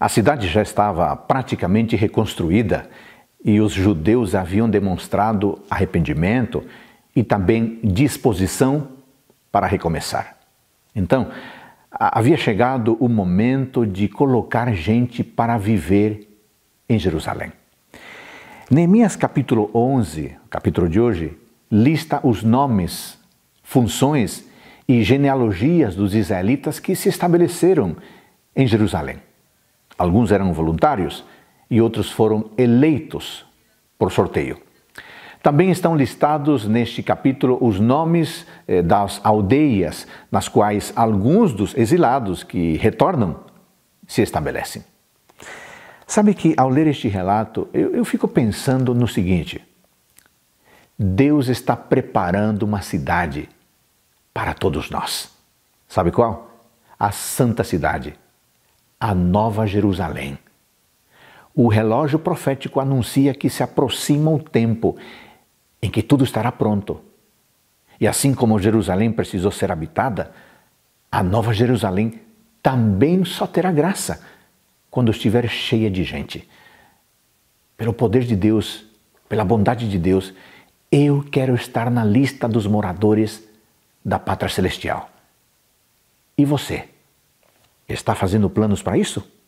A cidade já estava praticamente reconstruída e os judeus haviam demonstrado arrependimento e também disposição para recomeçar. Então, havia chegado o momento de colocar gente para viver em Jerusalém. Neemias capítulo 11, capítulo de hoje, lista os nomes, funções e genealogias dos israelitas que se estabeleceram em Jerusalém alguns eram voluntários e outros foram eleitos por sorteio. Também estão listados neste capítulo os nomes eh, das aldeias nas quais alguns dos exilados que retornam se estabelecem. Sabe que ao ler este relato, eu, eu fico pensando no seguinte: Deus está preparando uma cidade para todos nós. Sabe qual? A Santa Cidade, a Nova Jerusalém. O relógio profético anuncia que se aproxima o tempo em que tudo estará pronto. E assim como Jerusalém precisou ser habitada, a Nova Jerusalém também só terá graça quando estiver cheia de gente. Pelo poder de Deus, pela bondade de Deus, eu quero estar na lista dos moradores da Pátria Celestial. E você? Está fazendo planos para isso?